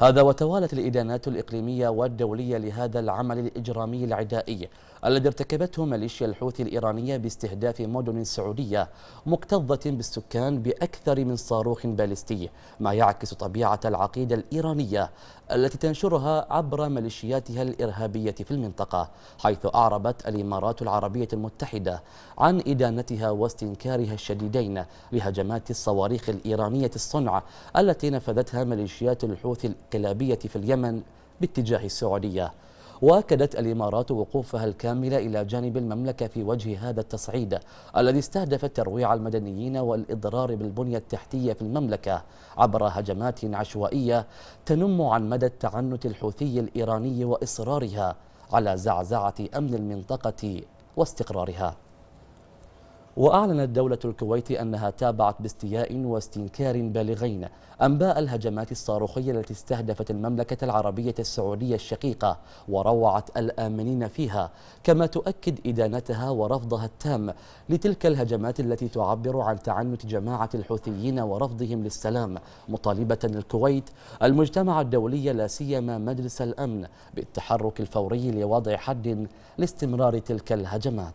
هذا وتوالت الإدانات الإقليمية والدولية لهذا العمل الإجرامي العدائي الذي ارتكبته ميليشيا الحوثي الإيرانية باستهداف مدن سعودية مكتظة بالسكان بأكثر من صاروخ باليستي ما يعكس طبيعة العقيدة الإيرانية التي تنشرها عبر ميليشياتها الإرهابية في المنطقة حيث أعربت الإمارات العربية المتحدة عن إدانتها واستنكارها الشديدين لهجمات الصواريخ الإيرانية الصنع التي نفذتها ميليشيات الحوثي الانقلابية في اليمن باتجاه السعودية واكدت الامارات وقوفها الكامل الى جانب المملكه في وجه هذا التصعيد الذي استهدف ترويع المدنيين والاضرار بالبنيه التحتيه في المملكه عبر هجمات عشوائيه تنم عن مدى التعنت الحوثي الايراني واصرارها على زعزعه امن المنطقه واستقرارها وأعلنت دولة الكويت أنها تابعت باستياء واستنكار بالغين أنباء الهجمات الصاروخية التي استهدفت المملكة العربية السعودية الشقيقة وروعت الآمنين فيها كما تؤكد إدانتها ورفضها التام لتلك الهجمات التي تعبر عن تعنت جماعة الحوثيين ورفضهم للسلام مطالبة الكويت المجتمع الدولي لا سيما مجلس الأمن بالتحرك الفوري لوضع حد لاستمرار تلك الهجمات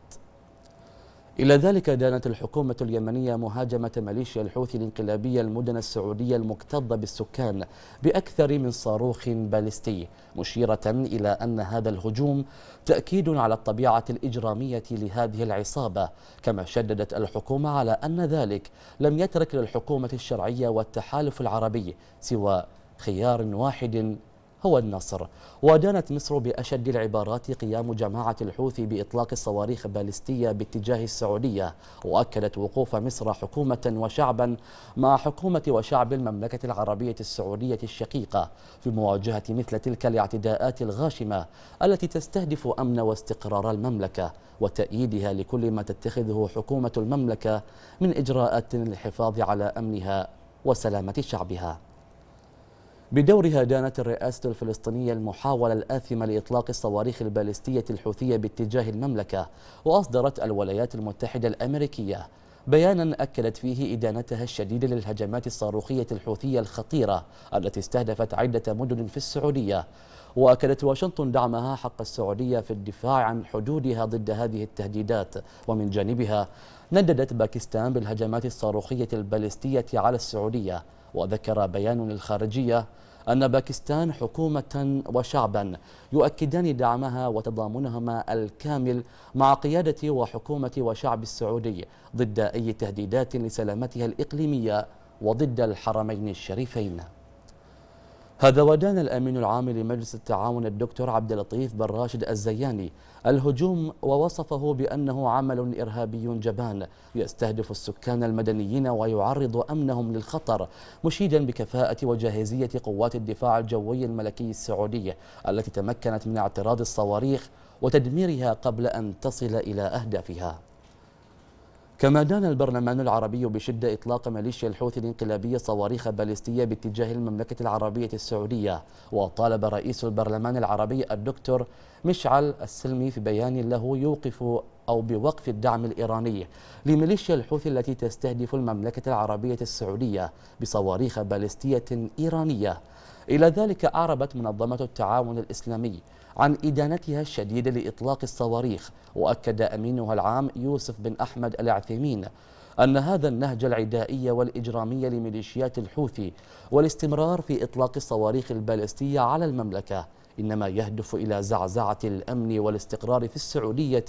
إلى ذلك دانت الحكومة اليمنية مهاجمة ميليشيا الحوثي الانقلابية المدن السعودية المكتظة بالسكان بأكثر من صاروخ باليستي مشيرة إلى أن هذا الهجوم تأكيد على الطبيعة الإجرامية لهذه العصابة كما شددت الحكومة على أن ذلك لم يترك للحكومة الشرعية والتحالف العربي سوى خيار واحد هو النصر ودانت مصر بأشد العبارات قيام جماعة الحوثي بإطلاق الصواريخ باليستية باتجاه السعودية وأكدت وقوف مصر حكومة وشعبا مع حكومة وشعب المملكة العربية السعودية الشقيقة في مواجهة مثل تلك الاعتداءات الغاشمة التي تستهدف أمن واستقرار المملكة وتأييدها لكل ما تتخذه حكومة المملكة من إجراءات للحفاظ على أمنها وسلامة شعبها بدورها دانت الرئاسة الفلسطينية المحاولة الآثمة لإطلاق الصواريخ البالستية الحوثية باتجاه المملكة وأصدرت الولايات المتحدة الأمريكية بيانا أكدت فيه إدانتها الشديدة للهجمات الصاروخية الحوثية الخطيرة التي استهدفت عدة مدن في السعودية وأكدت واشنطن دعمها حق السعودية في الدفاع عن حدودها ضد هذه التهديدات ومن جانبها نددت باكستان بالهجمات الصاروخية البالستية على السعودية وذكر بيان للخارجية أن باكستان حكومة وشعبا يؤكدان دعمها وتضامنهما الكامل مع قيادة وحكومة وشعب السعودي ضد أي تهديدات لسلامتها الإقليمية وضد الحرمين الشريفين هذا ودان الأمين العام لمجلس التعاون الدكتور عبد اللطيف بن راشد الزياني الهجوم ووصفه بأنه عمل إرهابي جبان يستهدف السكان المدنيين ويعرض أمنهم للخطر مشيدا بكفاءة وجاهزية قوات الدفاع الجوي الملكي السعودية التي تمكنت من اعتراض الصواريخ وتدميرها قبل أن تصل إلى أهدافها كما دان البرلمان العربي بشدة إطلاق ميليشيا الحوثي الانقلابية صواريخ باليستية باتجاه المملكة العربية السعودية وطالب رئيس البرلمان العربي الدكتور مشعل السلمي في بيان له يوقف أو بوقف الدعم الإيراني لميليشيا الحوثي التي تستهدف المملكة العربية السعودية بصواريخ باليستية إيرانية إلى ذلك أعربت منظمة التعاون الإسلامي عن إدانتها الشديدة لإطلاق الصواريخ وأكد أمينها العام يوسف بن أحمد العثيمين أن هذا النهج العدائي والإجرامي لميليشيات الحوثي والاستمرار في إطلاق الصواريخ البالستية على المملكة إنما يهدف إلى زعزعة الأمن والاستقرار في السعودية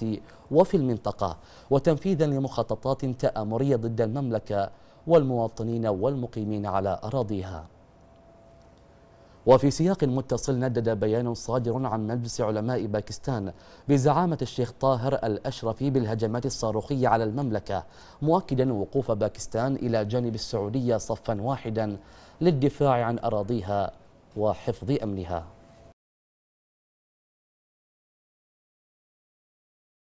وفي المنطقة وتنفيذا لمخططات تآمرية ضد المملكة والمواطنين والمقيمين على أراضيها وفي سياق متصل ندد بيان صادر عن مجلس علماء باكستان بزعامة الشيخ طاهر الأشرفي بالهجمات الصاروخية على المملكة مؤكدا وقوف باكستان إلى جانب السعودية صفا واحدا للدفاع عن أراضيها وحفظ أمنها